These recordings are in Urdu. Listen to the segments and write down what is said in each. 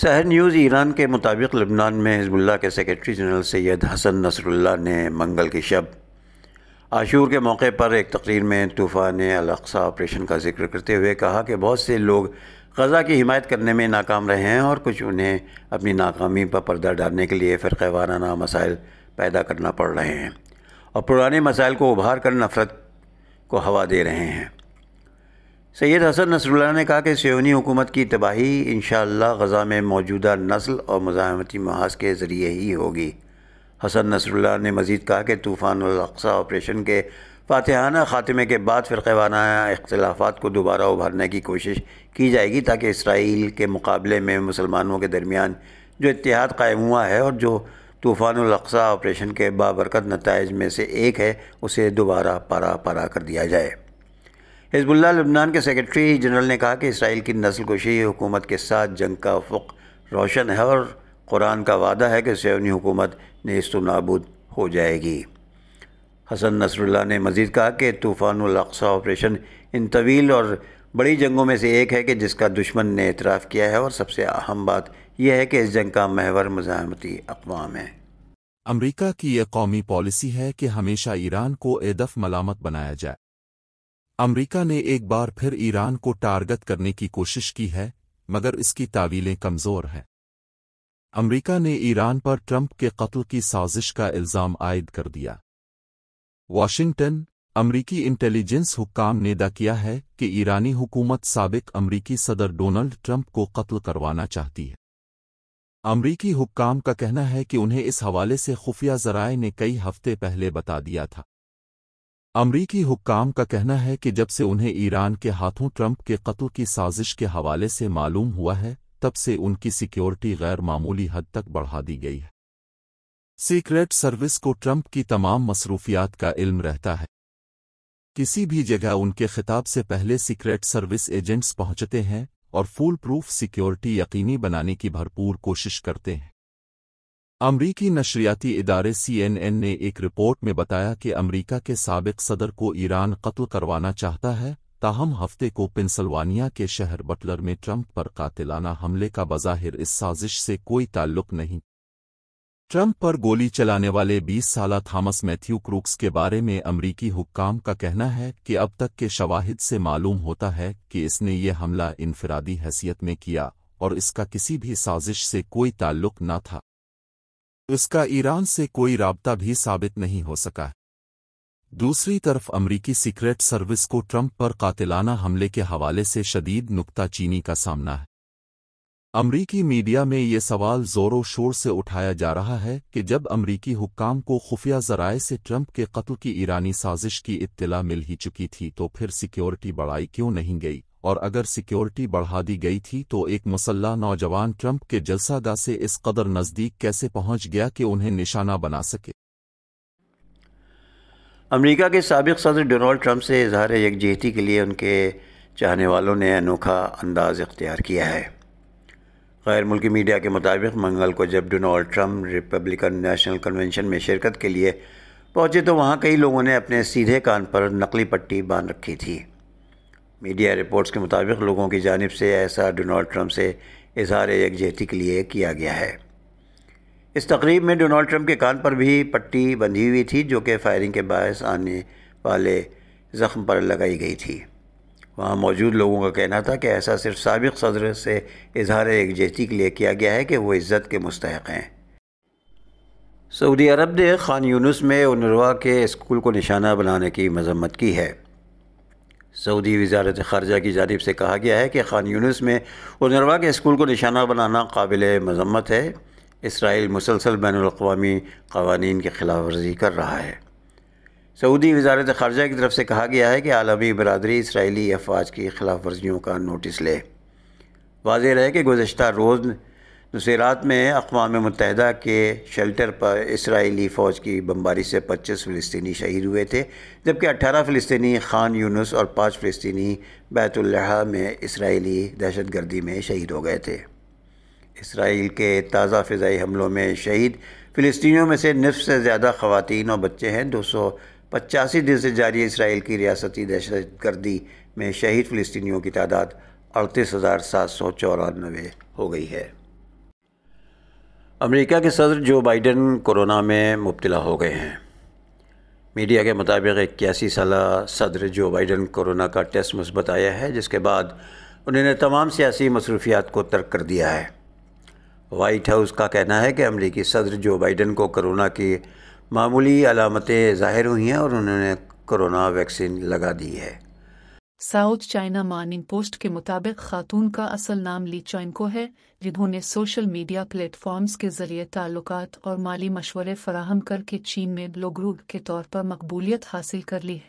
سہر نیوز ایران کے مطابق لبنان میں حزب اللہ کے سیکرٹری جنرل سید حسن نصر اللہ نے منگل کی شب عاشور کے موقع پر ایک تقریر میں طوفان الاقصا آپریشن کا ذکر کرتے ہوئے کہا کہ بہت سے لوگ غزہ کی حمایت کرنے میں ناکام رہے ہیں اور کچھ انہیں اپنی ناکامی پر پردہ ڈالنے کے لیے فرقہ وارانہ مسائل پیدا کرنا پڑ رہے ہیں اور پرانے مسائل کو ابھار کر نفرت کو ہوا دے رہے ہیں سید حسن نصر اللہ نے کہا کہ سیونی حکومت کی تباہی انشاءاللہ غزہ میں موجودہ نسل اور مزاحمتی محاذ کے ذریعے ہی ہوگی حسن نصر اللہ نے مزید کہا کہ طوفان الاقصہ آپریشن کے فاتحانہ خاتمے کے بعد فرقہ وانہ اختلافات کو دوبارہ ابھرنے کی کوشش کی جائے گی تاکہ اسرائیل کے مقابلے میں مسلمانوں کے درمیان جو اتحاد قائم ہوا ہے اور جو طوفان الاقصہ آپریشن کے بابرکت نتائج میں سے ایک ہے اسے دوبارہ پارا پارا کر دیا جائے حزب اللہ لبنان کے سیکرٹری جنرل نے کہا کہ اسرائیل کی نسل کشی حکومت کے ساتھ جنگ کا افق روشن ہے اور قرآن کا وعدہ ہے کہ سیونی حکومت نیست و نابود ہو جائے گی حسن نصر اللہ نے مزید کہا کہ طوفان الاقصہ آپریشن ان طویل اور بڑی جنگوں میں سے ایک ہے کہ جس کا دشمن نے اعتراف کیا ہے اور سب سے اہم بات یہ ہے کہ اس جنگ کا محور مزاحمتی اقوام ہے امریکہ کی یہ قومی پالیسی ہے کہ ہمیشہ ایران کو ایدف ملامت بنایا جائے امریکہ نے ایک بار پھر ایران کو ٹارگٹ کرنے کی کوشش کی ہے مگر اس کی تعویلیں کمزور ہیں امریکہ نے ایران پر ٹرمپ کے قتل کی سازش کا الزام عائد کر دیا واشنگٹن امریکی انٹیلیجنس حکام نے دا کیا ہے کہ ایرانی حکومت سابق امریکی صدر ڈونلڈ ٹرمپ کو قتل کروانا چاہتی ہے امریکی حکام کا کہنا ہے کہ انہیں اس حوالے سے خفیہ ذرائع نے کئی ہفتے پہلے بتا دیا تھا امریکی حکام کا کہنا ہے کہ جب سے انہیں ایران کے ہاتھوں ٹرمپ کے قتل کی سازش کے حوالے سے معلوم ہوا ہے تب سے ان کی سیکیورٹی غیر معمولی حد تک بڑھا دی گئی ہے سیکریٹ سروس کو ٹرمپ کی تمام مصروفیات کا علم رہتا ہے کسی بھی جگہ ان کے خطاب سے پہلے سیکریٹ سروس ایجنٹس پہنچتے ہیں اور فول پروف سیکیورٹی یقینی بنانے کی بھرپور کوشش کرتے ہیں امریکی نشریاتی ادارے سی این این نے ایک رپورٹ میں بتایا کہ امریکہ کے سابق صدر کو ایران قتل کروانا چاہتا ہے تاہم ہفتے کو پنسلوانیا کے شہر بٹلر میں ٹرمپ پر قاتلانہ حملے کا بظاہر اس سازش سے کوئی تعلق نہیں ٹرمپ پر گولی چلانے والے بیس سالہ تھامس میتھیو کروکس کے بارے میں امریکی حکام کا کہنا ہے کہ اب تک کے شواہد سے معلوم ہوتا ہے کہ اس نے یہ حملہ انفرادی حیثیت میں کیا اور اس کا کسی بھی سازش سے کوئی تعلق نہ تھا اس کا ایران سے کوئی رابطہ بھی ثابت نہیں ہو سکا دوسری طرف امریکی سیکرٹ سروس کو ٹرمپ پر قاتلانہ حملے کے حوالے سے شدید نکتہ چینی کا سامنا ہے امریکی میڈیا میں یہ سوال زور و شور سے اٹھایا جا رہا ہے کہ جب امریکی حکام کو خفیہ ذرائع سے ٹرمپ کے قتل کی ایرانی سازش کی اطلاع مل ہی چکی تھی تو پھر سیکیورٹی بڑھائی کیوں نہیں گئی اور اگر سیکیورٹی بڑھا دی گئی تھی تو ایک مسلح نوجوان ٹرمپ کے جلسہ گاہ سے اس قدر نزدیک کیسے پہنچ گیا کہ انہیں نشانہ بنا سکے امریکہ کے سابق صدر ڈونلڈ ٹرمپ سے اظہار یکجہتی کے لیے ان کے چاہنے والوں نے انوکھا انداز اختیار کیا ہے غیر ملکی میڈیا کے مطابق منگل کو جب Donald Trump Republican National Convention میں شرکت کے لیے پہنچے تو وہاں کئی لوگوں نے اپنے سیدھے کان پر نقلی پٹی باندھ رکھی تھی میڈیا رپورٹس کے مطابق لوگوں کی جانب سے ایسا ڈونالڈ ٹرمپ سے اظہار یکجہتی کے لیے کیا گیا ہے اس تقریب میں ڈونالڈ ٹرمپ کے کان پر بھی پٹی بندھی ہوئی تھی جو کہ فائرنگ کے باعث آنے والے زخم پر لگائی گئی تھی وہاں موجود لوگوں کا کہنا تھا کہ ایسا صرف سابق صدر سے اظہار یکجہتی کے لیے کیا گیا ہے کہ وہ عزت کے مستحق ہیں سعودی عرب نے خان یونس میں انروا کے اسکول کو نشانہ بنانے کی مذمت کی ہے سعودی وزارت خارجہ کی جانب سے کہا گیا ہے کہ خان یونس میں ادروا کے اسکول کو نشانہ بنانا قابل مذمت ہے اسرائیل مسلسل بین الاقوامی قوانین کی خلاف ورزی کر رہا ہے سعودی وزارت خارجہ کی طرف سے کہا گیا ہے کہ عالمی برادری اسرائیلی افواج کی خلاف ورزیوں کا نوٹس لے واضح رہے کہ گزشتہ روز رات میں اقوام متحدہ کے شیلٹر پر اسرائیلی فوج کی بمباری سے پچیس فلسطینی شہید ہوئے تھے جبکہ اٹھارہ فلسطینی خان یونس اور پانچ فلسطینی بیت اللہ میں اسرائیلی دہشت گردی میں شہید ہو گئے تھے اسرائیل کے تازہ فضائی حملوں میں شہید فلسطینیوں میں سے نصف سے زیادہ خواتین اور بچے ہیں دو سو پچاسی دن سے جاری اسرائیل کی ریاستی دہشت گردی میں شہید فلسطینیوں کی تعداد اڑتیس ہزار سات سو چورانوے ہو گئی ہے امریکہ کے صدر جو بائیڈن کرونا میں مبتلا ہو گئے ہیں میڈیا کے مطابق اکیاسی سالہ صدر جو بائیڈن کرونا کا ٹیسٹ مثبت آیا ہے جس کے بعد انہوں نے تمام سیاسی مصروفیات کو ترک کر دیا ہے وائٹ ہاؤس کا کہنا ہے کہ امریکی صدر جو بائیڈن کو کرونا کی معمولی علامتیں ظاہر ہوئی ہیں اور انہوں نے کرونا ویکسین لگا دی ہے ساؤتھ چائنا مارننگ پوسٹ کے مطابق خاتون کا اصل نام لی چوائنکو ہے جنہوں نے سوشل میڈیا پلیٹ فارمز کے ذریعے تعلقات اور مالی مشورے فراہم کر کے چین میں لوگرو کے طور پر مقبولیت حاصل کر لی ہے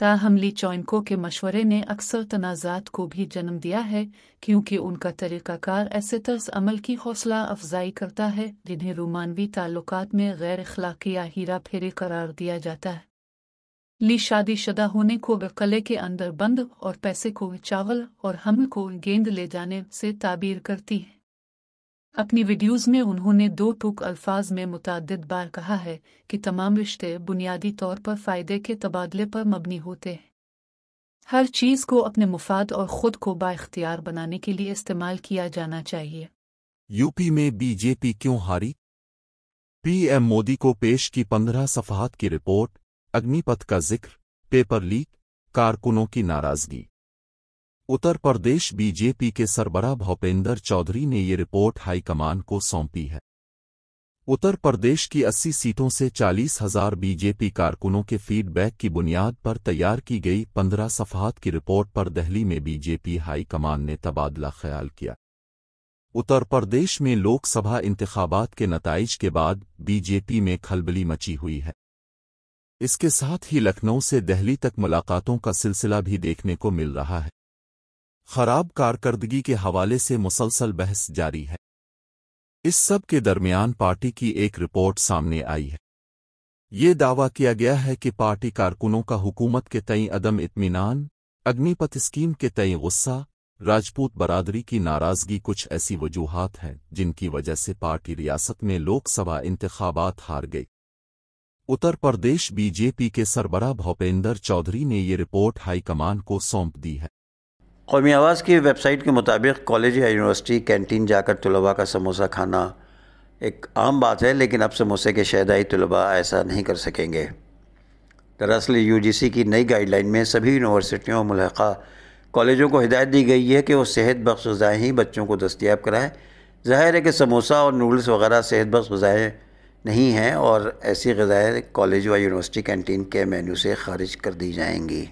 تاہم لی چوائنکو کے مشورے نے اکثر تنازعات کو بھی جنم دیا ہے کیونکہ ان کا طریقہ کار ایسے طرز عمل کی حوصلہ افزائی کرتا ہے جنہیں رومانوی تعلقات میں غیر اخلاقی ہیرا پھیرے قرار دیا جاتا ہے لی شادی شدہ ہونے کو بقلے کے اندر بند اور پیسے کو چاول اور حمل کو گیند لے جانے سے تعبیر کرتی ہے اپنی ویڈیوز میں انہوں نے دو ٹوک الفاظ میں متعدد بار کہا ہے کہ تمام رشتے بنیادی طور پر فائدے کے تبادلے پر مبنی ہوتے ہیں ہر چیز کو اپنے مفاد اور خود کو با اختیار بنانے کے لیے استعمال کیا جانا چاہیے یو پی میں بی جے پی کیوں ہاری پی ایم مودی کو پیش کی پندرہ صفحات کی رپورٹ اگنی پت کا ذکر پیپر لیک کارکنوں کی ناراضگی اتر پردیش بی جے پی کے سربراہ بھوپیندر چودھری نے یہ رپورٹ ہائی کمان کو سونپی ہے اتر پردیش کی اسی سیٹوں سے چالیس ہزار بی جے پی کارکنوں کے فیڈ بیک کی بنیاد پر تیار کی گئی پندرہ صفحات کی رپورٹ پر دہلی میں B J P high command نے تبادلہ خیال کیا اتر پردیش میں لوک سبھا انتخابات کے نتائج کے بعد بی جے پی میں کھلبلی مچی ہوئی ہے اس کے ساتھ ہی لکھنؤ سے دہلی تک ملاقاتوں کا سلسلہ بھی دیکھنے کو مل رہا ہے خراب کارکردگی کے حوالے سے مسلسل بحث جاری ہے اس سب کے درمیان پارٹی کی ایک رپورٹ سامنے آئی ہے یہ دعویٰ کیا گیا ہے کہ پارٹی کارکنوں کا حکومت کے تئیں عدم اطمینان اگنی پت اسکیم کے تئیں غصہ راجپوت برادری کی ناراضگی کچھ ایسی وجوہات ہیں جن کی وجہ سے پارٹی ریاست میں لوک سبھا انتخابات ہار گئی اتر پردیش بی جے پی کے سربراہ بھوپیندر چودھری نے یہ رپورٹ ہائی کمان کو سونپ دی ہے قومی آواز کی ویب سائٹ کے مطابق کالج یا یونیورسٹی کینٹین جا کر طلباء کا سموسہ کھانا ایک عام بات ہے لیکن اب سموسے کے شہدائی طلباء ایسا نہیں کر سکیں گے دراصل یو جی سی کی نئی گائیڈ لائن میں سبھی یونیورسٹیوں ملحقہ کالجوں کو ہدایت دی گئی ہے کہ وہ صحت بخش غذائیں ہی بچوں کو دستیاب کرائیں ظاہر ہے کہ سموسہ اور نوڈلس وغیرہ صحت بخش غذائیں نہیں ہیں اور ایسی غذائیں کالج و یونیورسٹی کینٹین کے مینیو سے خارج کر دی جائیں گی